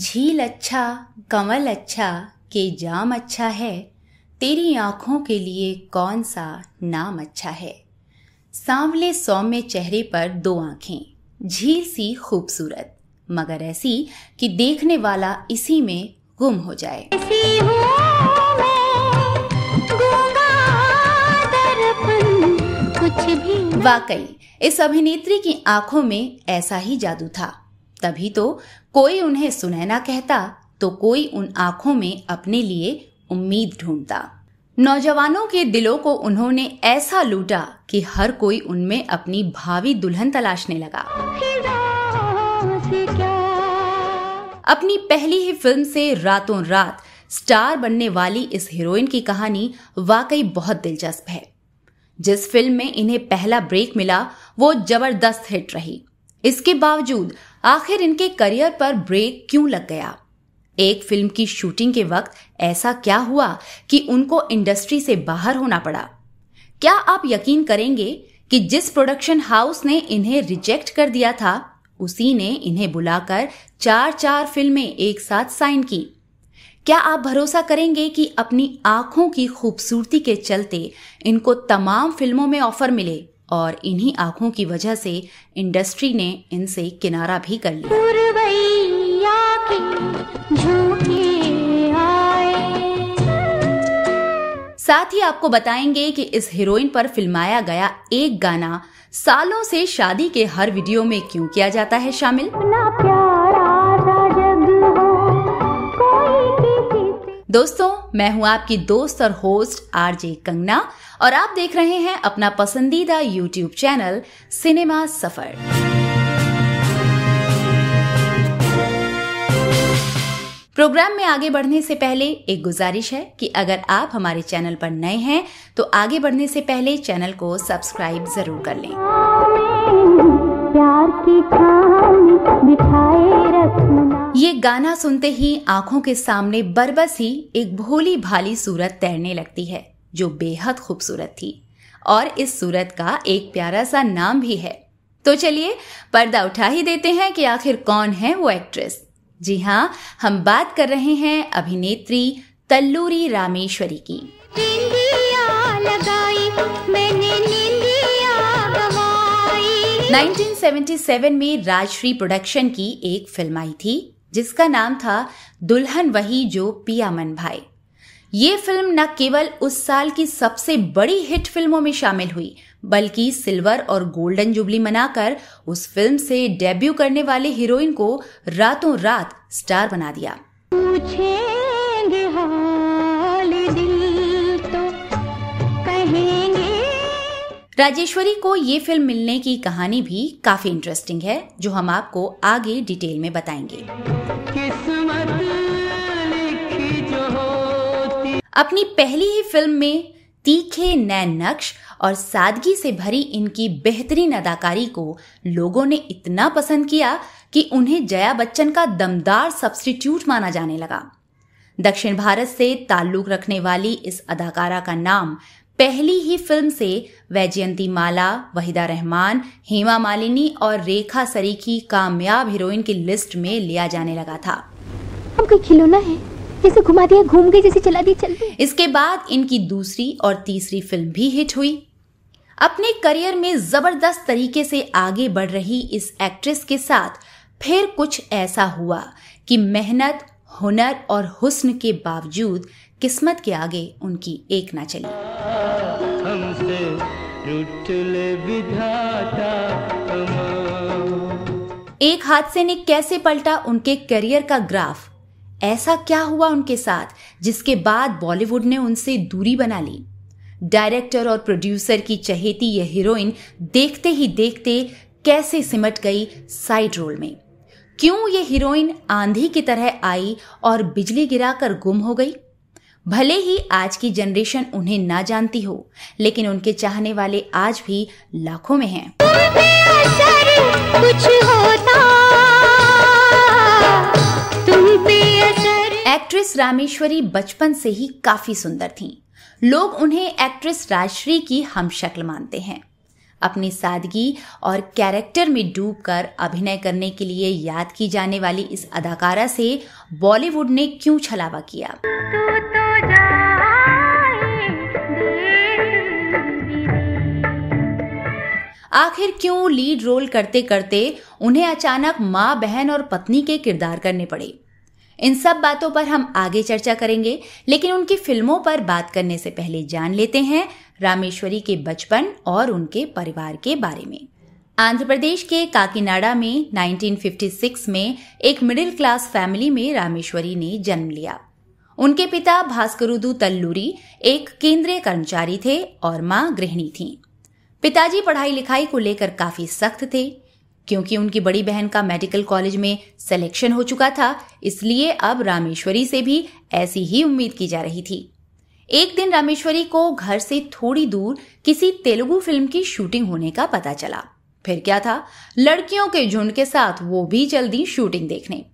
झील अच्छा कंवल अच्छा के जाम अच्छा है तेरी आँखों के लिए कौन सा नाम अच्छा है सांवले सौम्य चेहरे पर दो आँखें झील सी खूबसूरत मगर ऐसी कि देखने वाला इसी में गुम हो जाए वाकई इस अभिनेत्री की आंखों में ऐसा ही जादू था तभी तो कोई उन्हें सुनैना कहता तो कोई उन आंखों में अपने लिए उम्मीद ढूंढता नौजवानों के दिलों को उन्होंने ऐसा लूटा कि हर कोई उनमें अपनी भावी दुल्हन तलाशने लगा अपनी पहली ही फिल्म से रातों रात स्टार बनने वाली इस हीरोइन की कहानी वाकई बहुत दिलचस्प है जिस फिल्म में इन्हें पहला ब्रेक मिला वो जबरदस्त हिट रही इसके बावजूद आखिर इनके करियर पर ब्रेक क्यों लग गया एक फिल्म की शूटिंग के वक्त ऐसा क्या हुआ कि उनको इंडस्ट्री से बाहर होना पड़ा क्या आप यकीन करेंगे कि जिस प्रोडक्शन हाउस ने इन्हें रिजेक्ट कर दिया था उसी ने इन्हें बुलाकर चार चार फिल्में एक साथ साइन की क्या आप भरोसा करेंगे कि अपनी आंखों की खूबसूरती के चलते इनको तमाम फिल्मों में ऑफर मिले और इन्हीं आंखों की वजह से इंडस्ट्री ने इनसे किनारा भी कर लिया साथ ही आपको बताएंगे कि इस हीरोइन पर फिल्माया गया एक गाना सालों से शादी के हर वीडियो में क्यों किया जाता है शामिल दोस्तों मैं हूं आपकी दोस्त और होस्ट आरजे कंगना और आप देख रहे हैं अपना पसंदीदा YouTube channel cinema Safar program में आगे बढ़ने से पहले एक गुजारिश है कि अगर आप हमारे चैनल पर नए हैं तो आगे बढ़ने से पहले चैनल को सब्सक्राइब जरूर कर लें प्यार की ये गाना सुनते ही आंखों के सामने बरबस ही एक भोली भाली सूरत तैरने लगती है जो बेहद खूबसूरत थी और इस सूरत का एक प्यारा सा नाम भी है तो चलिए पर्दा उठा ही देते हैं कि आखिर कौन है वो एक्ट्रेस जी हाँ हम बात कर रहे हैं अभिनेत्री तल्लूरी रामेश्वरी की लगाई, में राजश्री प्रोडक्शन की एक फिल्म आई थी जिसका नाम था दुल्हन वही जो पियामन भाई ये फिल्म न केवल उस साल की सबसे बड़ी हिट फिल्मों में शामिल हुई बल्कि सिल्वर और गोल्डन जुबली मनाकर उस फिल्म से डेब्यू करने वाले हीरोइन को रातों रात स्टार बना दिया मुझे राजेश्वरी को ये फिल्म मिलने की कहानी भी काफी इंटरेस्टिंग है जो हम आपको आगे डिटेल में बताएंगे अपनी पहली ही फिल्म में तीखे नैन नक्श और सादगी से भरी इनकी बेहतरीन अदाकारी को लोगों ने इतना पसंद किया कि उन्हें जया बच्चन का दमदार सब्स्टिट्यूट माना जाने लगा दक्षिण भारत से ताल्लुक रखने वाली इस अदाकारा का नाम पहली ही फिल्म से वैजयंती माला वहीदा रहमान हेमा मालिनी और रेखा सरीखी कामयाब हीरोइन की लिस्ट में लिया जाने लगा था अब कोई खिलौना है जैसे घुमा दिया घूम गई जैसे चला दी चल इसके बाद इनकी दूसरी और तीसरी फिल्म भी हिट हुई अपने करियर में जबरदस्त तरीके से आगे बढ़ रही इस एक्ट्रेस के साथ फिर कुछ ऐसा हुआ कि मेहनत हुनर और हुस्न के बावजूद किस्मत के आगे उनकी एक ना चली विधाता एक हादसे ने कैसे पलटा उनके करियर का ग्राफ ऐसा क्या हुआ उनके साथ जिसके बाद बॉलीवुड ने उनसे दूरी बना ली डायरेक्टर और प्रोड्यूसर की चहेती यह हीरोइन देखते ही देखते कैसे सिमट गई साइड रोल में क्यों ये हीरोइन आंधी की तरह आई और बिजली गिराकर गुम हो गई भले ही आज की जनरेशन उन्हें ना जानती हो लेकिन उनके चाहने वाले आज भी लाखों में हैं एक्ट्रेस रामेश्वरी बचपन से ही काफी सुंदर थीं। लोग उन्हें एक्ट्रेस राजश्री की हम शक्ल मानते हैं अपनी सादगी और कैरेक्टर में डूबकर अभिनय करने के लिए याद की जाने वाली इस अदाकारा से बॉलीवुड ने क्यों छलावा किया तो तो आखिर क्यों लीड रोल करते करते उन्हें अचानक माँ बहन और पत्नी के किरदार करने पड़े इन सब बातों पर हम आगे चर्चा करेंगे लेकिन उनकी फिल्मों पर बात करने से पहले जान लेते हैं रामेश्वरी के बचपन और उनके परिवार के बारे में आंध्र प्रदेश के काकीनाडा में 1956 में एक मिडिल क्लास फैमिली में रामेश्वरी ने जन्म लिया उनके पिता भास्करुदू तल्लूरी एक केंद्रीय कर्मचारी थे और माँ गृहिणी थीं। पिताजी पढ़ाई लिखाई को लेकर काफी सख्त थे क्योंकि उनकी बड़ी बहन का मेडिकल कॉलेज में सिलेक्शन हो चुका था इसलिए अब रामेश्वरी से भी ऐसी ही उम्मीद की जा रही थी एक दिन रामेश्वरी को घर से थोड़ी दूर किसी तेलुगु फिल्म की शूटिंग होने का पता चला फिर क्या था लड़कियों के झुंड के साथ वो भी चल दी शूटिंग देखने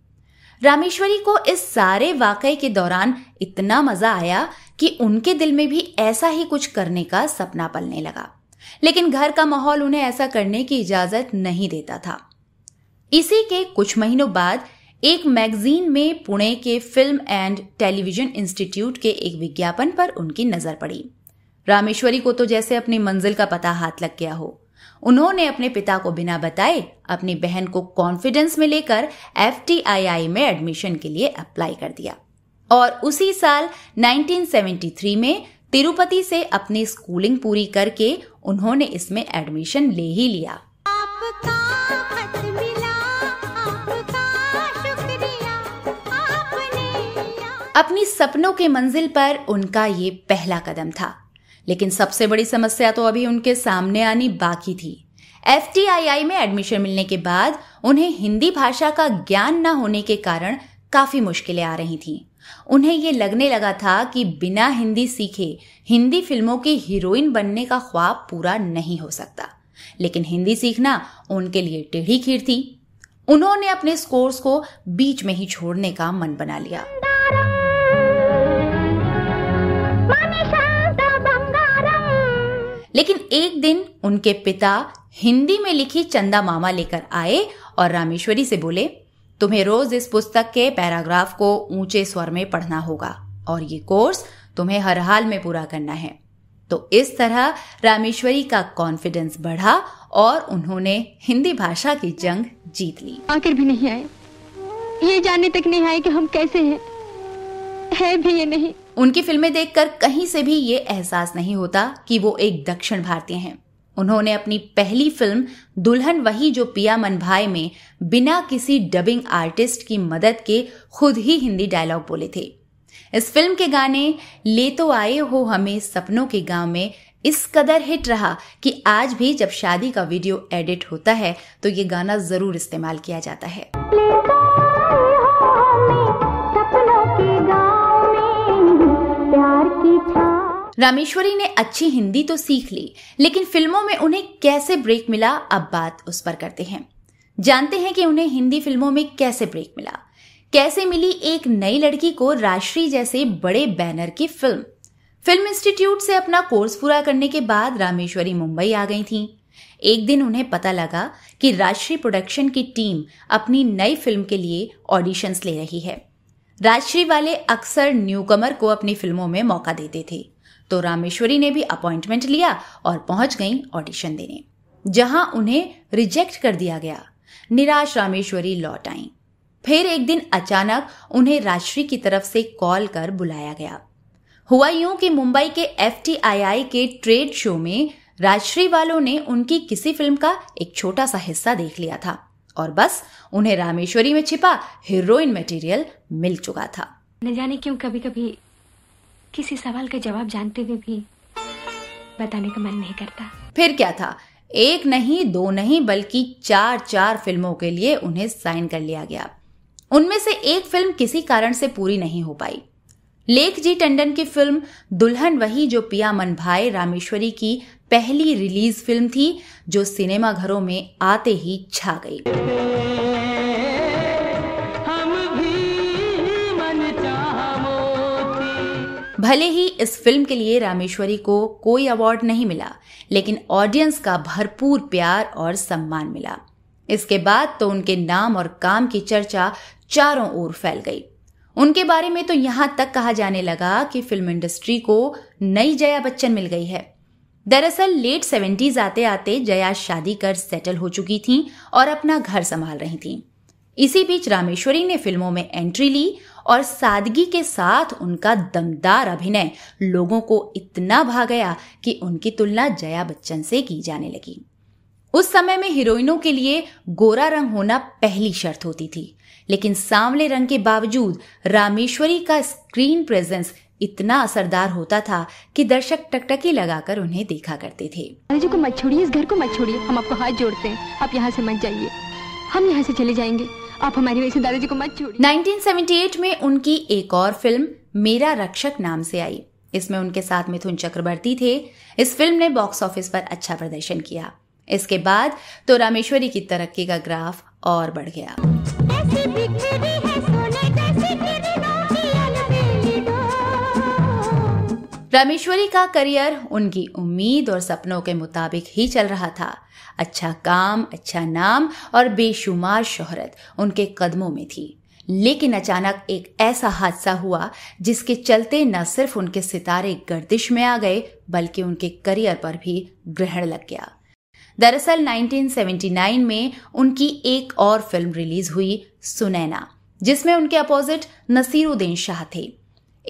रामेश्वरी को इस सारे वाकई के दौरान इतना मजा आया कि उनके दिल में भी ऐसा ही कुछ करने का सपना पलने लगा लेकिन घर का माहौल उन्हें ऐसा करने की इजाजत नहीं देता था इसी के कुछ महीनों बाद एक मैगजीन में पुणे के फिल्म एंड टेलीविजन इंस्टीट्यूट के एक विज्ञापन पर उनकी नजर पड़ी रामेश्वरी को तो जैसे अपनी मंजिल का पता हाथ लग गया हो उन्होंने अपने पिता को बिना बताए अपनी बहन को कॉन्फिडेंस में लेकर एफ में एडमिशन के लिए अप्लाई कर दिया और उसी साल 1973 में तिरुपति से अपनी स्कूलिंग पूरी करके उन्होंने इसमें एडमिशन ले ही लिया अपनी सपनों के मंजिल पर उनका ये पहला कदम था लेकिन सबसे बड़ी समस्या तो अभी उनके सामने आनी बाकी थी एफ में एडमिशन मिलने के बाद उन्हें हिंदी भाषा का ज्ञान न होने के कारण काफी मुश्किलें आ रही थीं। उन्हें ये लगने लगा था कि बिना हिंदी सीखे हिंदी फिल्मों की हीरोइन बनने का ख्वाब पूरा नहीं हो सकता लेकिन हिंदी सीखना उनके लिए टेढ़ी खीर थी उन्होंने अपने स्कोर्स को बीच में ही छोड़ने का मन बना लिया लेकिन एक दिन उनके पिता हिंदी में लिखी चंदा मामा लेकर आए और रामेश्वरी से बोले तुम्हें रोज इस पुस्तक के पैराग्राफ को ऊंचे स्वर में पढ़ना होगा और ये कोर्स तुम्हें हर हाल में पूरा करना है तो इस तरह रामेश्वरी का कॉन्फिडेंस बढ़ा और उन्होंने हिंदी भाषा की जंग जीत ली आखिर भी नहीं आए ये जानने तक नहीं आए कि हम कैसे हैं है भी ये नहीं उनकी फिल्में देखकर कहीं से भी ये एहसास नहीं होता कि वो एक दक्षिण भारतीय हैं उन्होंने अपनी पहली फिल्म दुल्हन वही जो पिया मन भाई में बिना किसी डबिंग आर्टिस्ट की मदद के खुद ही हिंदी डायलॉग बोले थे इस फिल्म के गाने ले तो आए हो हमें सपनों के गांव में इस कदर हिट रहा कि आज भी जब शादी का वीडियो एडिट होता है तो ये गाना जरूर इस्तेमाल किया जाता है रामेश्वरी ने अच्छी हिंदी तो सीख ली लेकिन फिल्मों में उन्हें कैसे ब्रेक मिला अब बात उस पर करते हैं जानते हैं कि उन्हें हिंदी फिल्मों में कैसे ब्रेक मिला कैसे मिली एक नई लड़की को राश्री जैसे बड़े बैनर की फिल्म फिल्म इंस्टीट्यूट से अपना कोर्स पूरा करने के बाद रामेश्वरी मुंबई आ गई थी एक दिन उन्हें पता लगा कि राष्ट्रीय प्रोडक्शन की टीम अपनी नई फिल्म के लिए ऑडिशंस ले रही है राजश्री वाले अक्सर न्यूकमर को अपनी फिल्मों में मौका देते थे तो रामेश्वरी ने भी अपॉइंटमेंट लिया और पहुंच गई ऑडिशन देने जहां उन्हें रिजेक्ट कर दिया गया निराश रामेश्वरी लौट आई फिर एक दिन अचानक उन्हें राजश्री की तरफ से कॉल कर बुलाया गया हुआ यूं कि मुंबई के एफ के ट्रेड शो में राजश्री वालों ने उनकी किसी फिल्म का एक छोटा सा हिस्सा देख लिया था और बस उन्हें रामेश्वरी में छिपा हीरोइन मटेरियल मिल चुका था न जाने क्यों कभी कभी किसी सवाल का जवाब जानते हुए भी बताने का मन नहीं करता फिर क्या था एक नहीं दो नहीं बल्कि चार चार फिल्मों के लिए उन्हें साइन कर लिया गया उनमें से एक फिल्म किसी कारण से पूरी नहीं हो पाई लेख जी टंडन की फिल्म दुल्हन वही जो पिया मन भाई रामेश्वरी की पहली रिलीज फिल्म थी जो सिनेमाघरों में आते ही छा गई भले ही इस फिल्म के लिए रामेश्वरी को कोई अवार्ड नहीं मिला लेकिन ऑडियंस का भरपूर प्यार और सम्मान मिला इसके बाद तो उनके नाम और काम की चर्चा चारों ओर फैल गई उनके बारे में तो यहां तक कहा जाने लगा कि फिल्म इंडस्ट्री को नई जया बच्चन मिल गई है दरअसल लेट सेवेंटीज आते आते जया शादी कर सेटल हो चुकी थी और अपना घर संभाल रही थी इसी बीच रामेश्वरी ने फिल्मों में एंट्री ली और सादगी के साथ उनका दमदार अभिनय लोगों को इतना भा गया कि उनकी तुलना जया बच्चन से की जाने लगी उस समय में हीरोइनों के लिए गोरा रंग होना पहली शर्त होती थी लेकिन सांवले रंग के बावजूद रामेश्वरी का स्क्रीन प्रेजेंस इतना असरदार होता था कि दर्शक टकटकी लगाकर उन्हें देखा करते थे जी को मत छोड़िए इस घर को मत छोड़िए हम आपको हाथ जोड़ते हैं आप यहाँ से मत जाइए हम यहाँ से चले जाएंगे आप हमारी वैसे दादाजी को मत छोड़िए 1978 में उनकी एक और फिल्म मेरा रक्षक नाम से आई इसमें उनके साथ मिथुन चक्रवर्ती थे इस फिल्म ने बॉक्स ऑफिस पर अच्छा प्रदर्शन किया इसके बाद तो रामेश्वरी की तरक्की का ग्राफ और बढ़ गया रामेश्वरी का करियर उनकी उम्मीद और सपनों के मुताबिक ही चल रहा था अच्छा काम अच्छा नाम और बेशुमार शोहरत उनके कदमों में थी लेकिन अचानक एक ऐसा हादसा हुआ जिसके चलते न सिर्फ उनके सितारे गर्दिश में आ गए बल्कि उनके करियर पर भी ग्रहण लग गया दरअसल 1979 में उनकी एक और फिल्म रिलीज हुई सुनैना जिसमें उनके अपोजिट नसीरुद्दीन शाह थे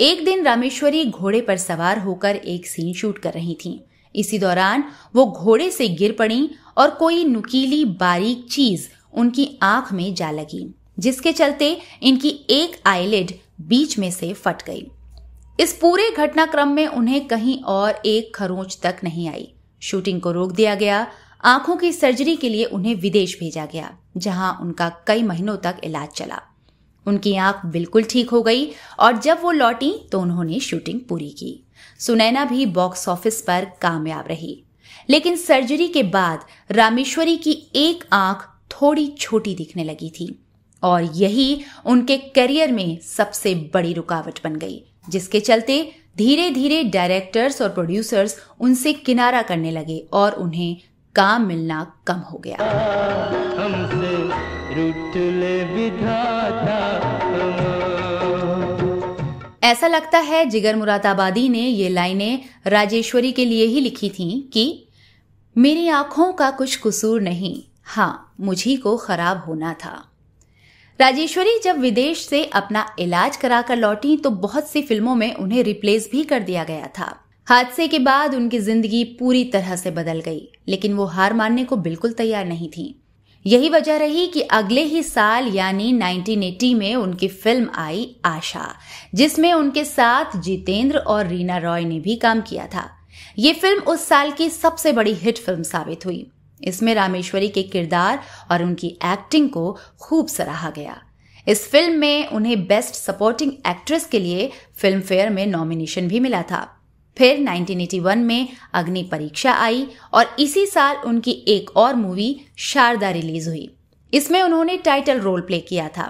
एक दिन रामेश्वरी घोड़े पर सवार होकर एक सीन शूट कर रही थीं। इसी दौरान वो घोड़े से गिर पड़ी और कोई नुकीली बारीक चीज उनकी आंख में जा लगी जिसके चलते इनकी एक आईलिड बीच में से फट गई इस पूरे घटनाक्रम में उन्हें कहीं और एक खरोंच तक नहीं आई शूटिंग को रोक दिया गया आंखों की सर्जरी के लिए उन्हें विदेश भेजा गया जहां उनका कई महीनों तक इलाज चला उनकी आंख बिल्कुल ठीक हो गई और जब वो लौटी तो उन्होंने शूटिंग पूरी की सुनैना भी बॉक्स ऑफिस पर कामयाब रही लेकिन सर्जरी के बाद रामेश्वरी की एक आंख थोड़ी छोटी दिखने लगी थी और यही उनके करियर में सबसे बड़ी रुकावट बन गई जिसके चलते धीरे धीरे डायरेक्टर्स और प्रोड्यूसर्स उनसे किनारा करने लगे और उन्हें काम मिलना कम हो गया ऐसा लगता है जिगर मुरादाबादी ने ये लाइनें राजेश्वरी के लिए ही लिखी थीं कि मेरी आंखों का कुछ कसूर नहीं हाँ मुझी को खराब होना था राजेश्वरी जब विदेश से अपना इलाज कराकर लौटी तो बहुत सी फिल्मों में उन्हें रिप्लेस भी कर दिया गया था हादसे के बाद उनकी जिंदगी पूरी तरह से बदल गई लेकिन वो हार मानने को बिल्कुल तैयार नहीं थी यही वजह रही कि अगले ही साल यानी 1980 में उनकी फिल्म आई आशा जिसमें उनके साथ जितेंद्र और रीना रॉय ने भी काम किया था ये फिल्म उस साल की सबसे बड़ी हिट फिल्म साबित हुई इसमें रामेश्वरी के किरदार और उनकी एक्टिंग को खूब सराहा गया इस फिल्म में उन्हें बेस्ट सपोर्टिंग एक्ट्रेस के लिए फिल्म फेयर में नॉमिनेशन भी मिला था फिर 1981 में अग्नि परीक्षा आई और इसी साल उनकी एक और मूवी शारदा रिलीज हुई इसमें उन्होंने टाइटल रोल प्ले किया था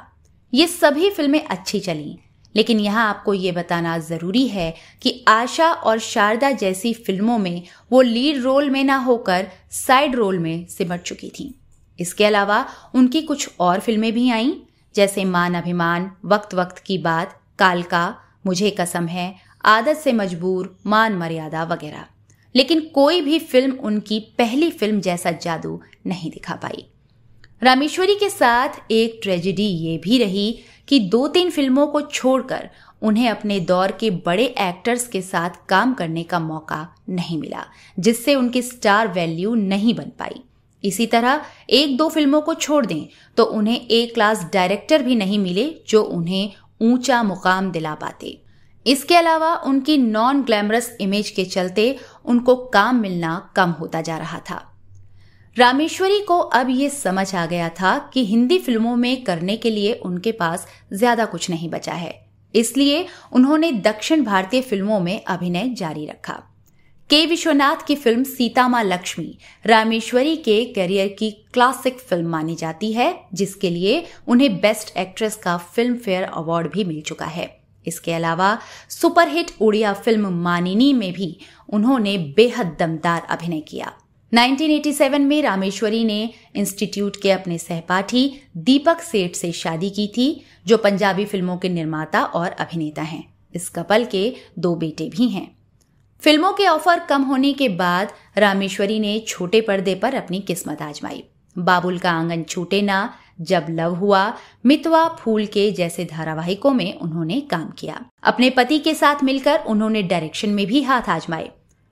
ये सभी फिल्में अच्छी चली लेकिन यहाँ आपको ये बताना जरूरी है कि आशा और शारदा जैसी फिल्मों में वो लीड रोल में ना होकर साइड रोल में सिमट चुकी थी इसके अलावा उनकी कुछ और फिल्में भी आईं जैसे मान अभिमान वक्त वक्त की बात कालका मुझे कसम है आदत से मजबूर मान मर्यादा वगैरह लेकिन कोई भी फिल्म उनकी पहली फिल्म जैसा जादू नहीं दिखा पाई रामेश्वरी के साथ एक ट्रेजिडी ये भी रही कि दो तीन फिल्मों को छोड़कर उन्हें अपने दौर के बड़े एक्टर्स के साथ काम करने का मौका नहीं मिला जिससे उनकी स्टार वैल्यू नहीं बन पाई इसी तरह एक दो फिल्मों को छोड़ दें तो उन्हें एक क्लास डायरेक्टर भी नहीं मिले जो उन्हें ऊंचा मुकाम दिला पाते इसके अलावा उनकी नॉन ग्लैमरस इमेज के चलते उनको काम मिलना कम होता जा रहा था रामेश्वरी को अब ये समझ आ गया था कि हिंदी फिल्मों में करने के लिए उनके पास ज्यादा कुछ नहीं बचा है इसलिए उन्होंने दक्षिण भारतीय फिल्मों में अभिनय जारी रखा के विश्वनाथ की फिल्म सीतामा लक्ष्मी रामेश्वरी के करियर की क्लासिक फिल्म मानी जाती है जिसके लिए उन्हें बेस्ट एक्ट्रेस का फिल्म फेयर अवार्ड भी मिल चुका है इसके अलावा सुपरहिट उड़िया फिल्म मानिनी में भी उन्होंने बेहद दमदार अभिनय किया 1987 में रामेश्वरी ने इंस्टीट्यूट के अपने सहपाठी दीपक सेठ से शादी की थी जो पंजाबी फिल्मों के निर्माता और अभिनेता हैं इस कपल के दो बेटे भी हैं फिल्मों के ऑफर कम होने के बाद रामेश्वरी ने छोटे पर्दे पर अपनी किस्मत आजमाई बाबुल का आंगन छूटे ना जब लव हुआ मितवा फूल के जैसे धारावाहिकों में उन्होंने काम किया अपने पति के साथ मिलकर उन्होंने डायरेक्शन में भी हाथ आजमाए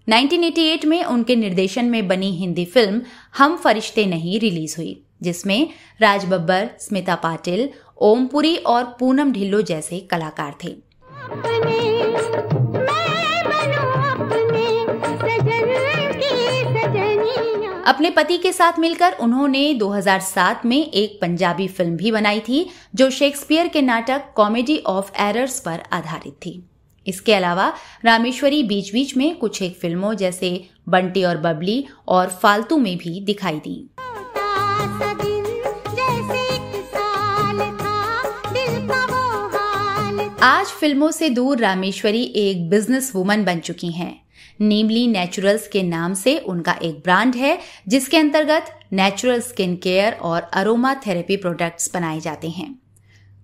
1988 में उनके निर्देशन में बनी हिंदी फिल्म हम फरिश्ते नहीं रिलीज हुई जिसमें राज बब्बर स्मिता पाटिल ओमपुरी और पूनम ढिल्लो जैसे कलाकार थे अपने पति के साथ मिलकर उन्होंने 2007 में एक पंजाबी फिल्म भी बनाई थी जो शेक्सपियर के नाटक कॉमेडी ऑफ एरर्स पर आधारित थी इसके अलावा रामेश्वरी बीच बीच में कुछ एक फिल्मों जैसे बंटी और बबली और फालतू में भी दिखाई दी आज फिल्मों से दूर रामेश्वरी एक बिजनेस वुमन बन चुकी हैं नेमली नेचुरल्स के नाम से उनका एक ब्रांड है जिसके अंतर्गत नेचुरल स्किन केयर और अरोमा थेरेपी प्रोडक्ट्स बनाए जाते हैं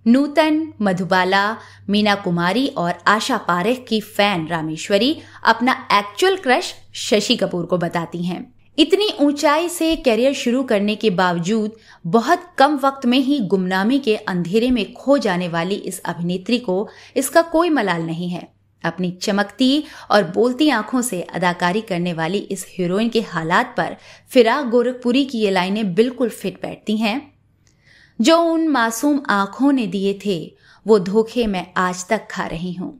नूतन मधुबाला मीना कुमारी और आशा पारेख की फैन रामेश्वरी अपना एक्चुअल क्रश शशि कपूर को बताती हैं इतनी ऊंचाई से करियर शुरू करने के बावजूद बहुत कम वक्त में ही गुमनामी के अंधेरे में खो जाने वाली इस अभिनेत्री को इसका कोई मलाल नहीं है अपनी चमकती और बोलती आंखों से अदाकारी करने वाली इस हीरोइन के हालात पर फिराक गोरखपुरी की ये लाइनें बिल्कुल फिट बैठती हैं जो उन मासूम आंखों ने दिए थे वो धोखे मैं आज तक खा रही हूं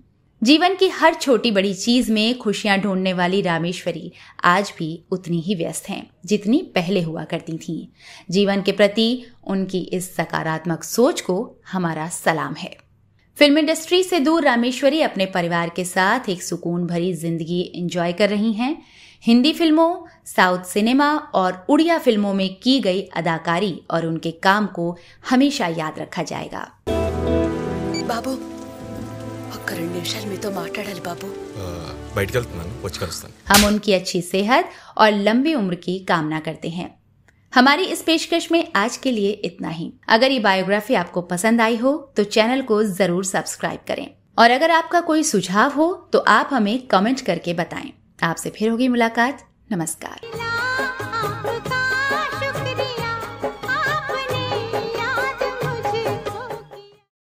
जीवन की हर छोटी बड़ी चीज में खुशियां ढूंढने वाली रामेश्वरी आज भी उतनी ही व्यस्त हैं जितनी पहले हुआ करती थीं। जीवन के प्रति उनकी इस सकारात्मक सोच को हमारा सलाम है फिल्म इंडस्ट्री से दूर रामेश्वरी अपने परिवार के साथ एक सुकून भरी जिंदगी एंजॉय कर रही हैं हिंदी फिल्मों साउथ सिनेमा और उड़िया फिल्मों में की गई अदाकारी और उनके काम को हमेशा याद रखा जाएगा बाबू ఒక్క तो हम उनकी अच्छी सेहत और लंबी उम्र की कामना करते हैं हमारी इस पेशकश में आज के लिए इतना ही अगर ये बायोग्राफी आपको पसंद आई हो तो चैनल को जरूर सब्सक्राइब करें और अगर आपका कोई सुझाव हो तो आप हमें कमेंट करके बताएं आपसे फिर होगी मुलाकात नमस्कार